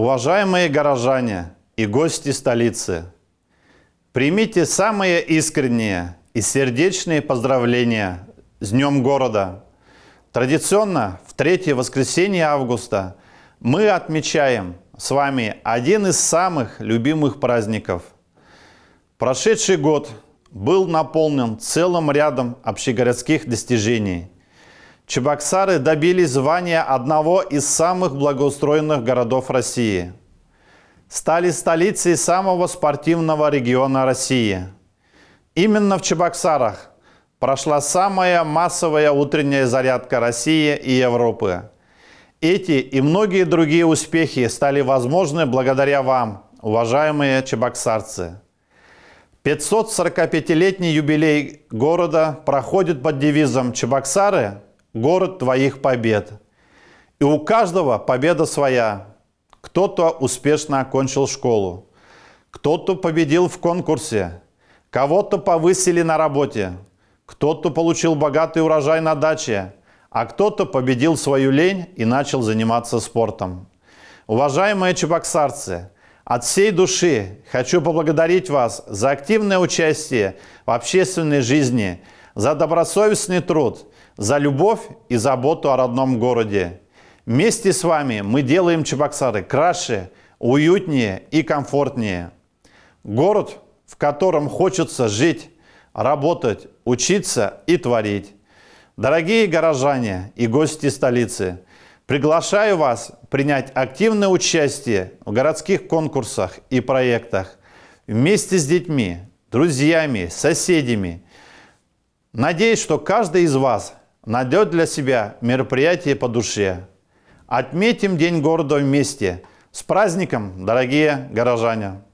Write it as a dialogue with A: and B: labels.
A: Уважаемые горожане и гости столицы, примите самые искренние и сердечные поздравления с Днем города. Традиционно в третье воскресенье августа мы отмечаем с вами один из самых любимых праздников. Прошедший год был наполнен целым рядом общегородских достижений – Чебоксары добились звания одного из самых благоустроенных городов России. Стали столицей самого спортивного региона России. Именно в Чебоксарах прошла самая массовая утренняя зарядка России и Европы. Эти и многие другие успехи стали возможны благодаря вам, уважаемые чебоксарцы. 545-летний юбилей города проходит под девизом «Чебоксары город твоих побед. И у каждого победа своя. Кто-то успешно окончил школу, кто-то победил в конкурсе, кого-то повысили на работе, кто-то получил богатый урожай на даче, а кто-то победил свою лень и начал заниматься спортом. Уважаемые чебоксарцы, от всей души хочу поблагодарить вас за активное участие в общественной жизни – за добросовестный труд, за любовь и заботу о родном городе. Вместе с вами мы делаем Чебоксары краше, уютнее и комфортнее. Город, в котором хочется жить, работать, учиться и творить. Дорогие горожане и гости столицы, приглашаю вас принять активное участие в городских конкурсах и проектах вместе с детьми, друзьями, соседями – Надеюсь, что каждый из вас найдет для себя мероприятие по душе. Отметим День города вместе. С праздником, дорогие горожане!